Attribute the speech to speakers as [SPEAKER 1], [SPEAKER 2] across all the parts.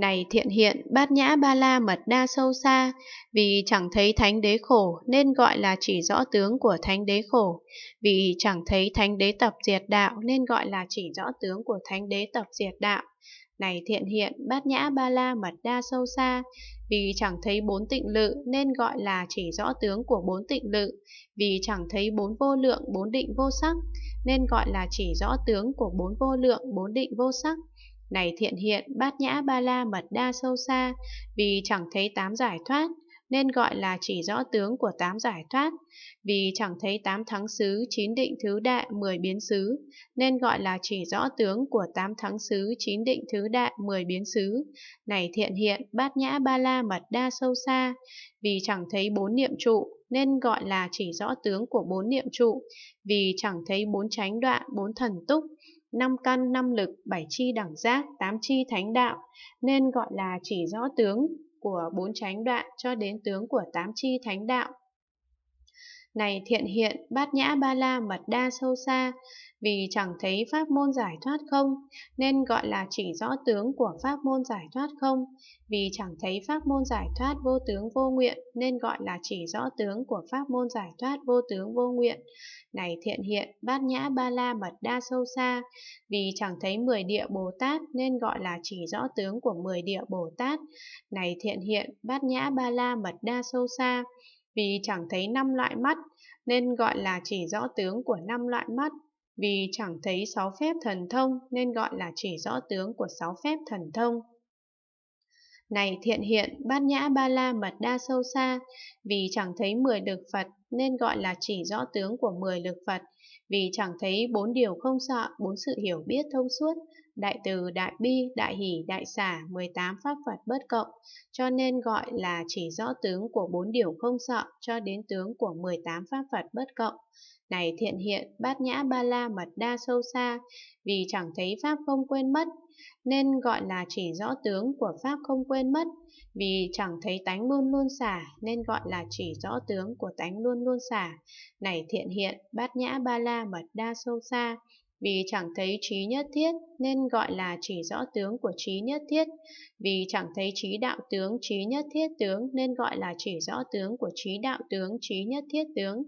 [SPEAKER 1] Này thiện hiện, bát nhã ba la mật đa sâu xa, vì chẳng thấy thánh đế khổ nên gọi là chỉ rõ tướng của thánh đế khổ, vì chẳng thấy thánh đế tập diệt đạo nên gọi là chỉ rõ tướng của thánh đế tập diệt đạo. Này thiện hiện, bát nhã ba la mật đa sâu xa, vì chẳng thấy bốn tịnh lự nên gọi là chỉ rõ tướng của bốn tịnh lự, vì chẳng thấy bốn vô lượng bốn định vô sắc nên gọi là chỉ rõ tướng của bốn vô lượng bốn định vô sắc này thiện hiện bát nhã ba la mật đa sâu xa, vì chẳng thấy tám giải thoát, nên gọi là chỉ rõ tướng của tám giải thoát, vì chẳng thấy tám thắng xứ, chín định thứ đại, mười biến xứ, nên gọi là chỉ rõ tướng của tám thắng xứ, chín định thứ đại, mười biến xứ, này thiện hiện, bát nhã ba la mật đa sâu xa, vì chẳng thấy bốn niệm trụ, nên gọi là chỉ rõ tướng của bốn niệm trụ, vì chẳng thấy bốn chánh đoạn, bốn thần túc, năm căn năm lực, bảy chi đẳng giác, tám chi thánh đạo, nên gọi là chỉ rõ tướng của bốn chánh đoạn cho đến tướng của tám chi thánh đạo này thiện hiện bát nhã ba la mật đa sâu xa vì chẳng thấy pháp môn giải thoát không nên gọi là chỉ rõ tướng của pháp môn giải thoát không vì chẳng thấy pháp môn giải thoát vô tướng vô nguyện nên gọi là chỉ rõ tướng của pháp môn giải thoát vô tướng vô nguyện này thiện hiện bát nhã ba la mật đa sâu xa vì chẳng thấy mười địa bồ tát nên gọi là chỉ rõ tướng của mười địa bồ tát này thiện hiện bát nhã ba la mật đa sâu xa vì chẳng thấy năm loại mắt, nên gọi là chỉ rõ tướng của năm loại mắt, vì chẳng thấy sáu phép thần thông, nên gọi là chỉ rõ tướng của sáu phép thần thông. Này thiện hiện, bát nhã ba la mật đa sâu xa, vì chẳng thấy mười lực Phật nên gọi là chỉ rõ tướng của mười lực Phật, vì chẳng thấy bốn điều không sợ, bốn sự hiểu biết thông suốt, đại từ, đại bi, đại hỷ, đại xả, mười tám pháp Phật bất cộng, cho nên gọi là chỉ rõ tướng của bốn điều không sợ cho đến tướng của mười tám pháp Phật bất cộng. Này thiện hiện, bát nhã ba la mật đa sâu xa, vì chẳng thấy pháp không quên mất, nên gọi là chỉ rõ tướng của Pháp không quên mất, vì chẳng thấy tánh luôn luôn xả, nên gọi là chỉ rõ tướng của tánh luôn luôn xả, này thiện hiện, bát nhã ba la mật đa sâu xa, vì chẳng thấy trí nhất thiết nên gọi là chỉ rõ tướng của trí nhất thiết, vì chẳng thấy trí đạo tướng trí nhất thiết tướng nên gọi là chỉ rõ tướng của trí đạo tướng trí nhất thiết tướng.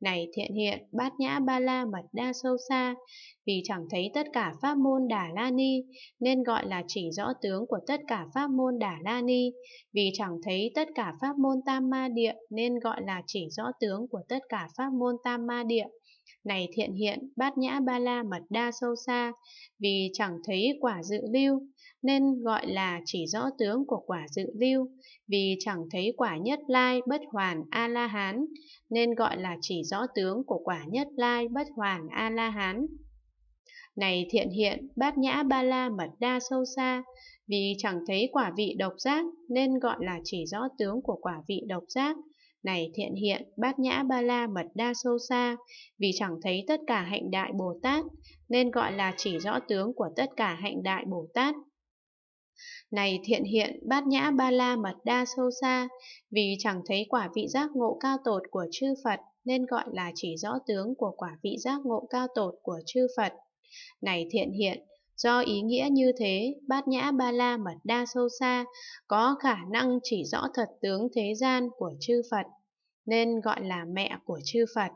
[SPEAKER 1] Này thiện hiện, bát nhã ba la mật đa sâu xa, vì chẳng thấy tất cả pháp môn đà la ni nên gọi là chỉ rõ tướng của tất cả pháp môn đà la ni, vì chẳng thấy tất cả pháp môn tam ma địa nên gọi là chỉ rõ tướng của tất cả pháp môn tam ma địa này thiện hiện, bát nhã ba la mật đa sâu xa, vì chẳng thấy quả dự lưu, nên gọi là chỉ rõ tướng của quả dự lưu, vì chẳng thấy quả nhất lai bất hoàn A-la-hán, nên gọi là chỉ rõ tướng của quả nhất lai bất hoàn A-la-hán. Này thiện hiện, bát nhã ba la mật đa sâu xa, vì chẳng thấy quả vị độc giác, nên gọi là chỉ rõ tướng của quả vị độc giác, này thiện hiện, bát nhã ba la mật đa sâu xa, vì chẳng thấy tất cả hạnh đại Bồ Tát, nên gọi là chỉ rõ tướng của tất cả hạnh đại Bồ Tát. Này thiện hiện, bát nhã ba la mật đa sâu xa, vì chẳng thấy quả vị giác ngộ cao tột của chư Phật, nên gọi là chỉ rõ tướng của quả vị giác ngộ cao tột của chư Phật. Này thiện hiện, Do ý nghĩa như thế, bát nhã ba la mật đa sâu xa có khả năng chỉ rõ thật tướng thế gian của chư Phật, nên gọi là mẹ của chư Phật.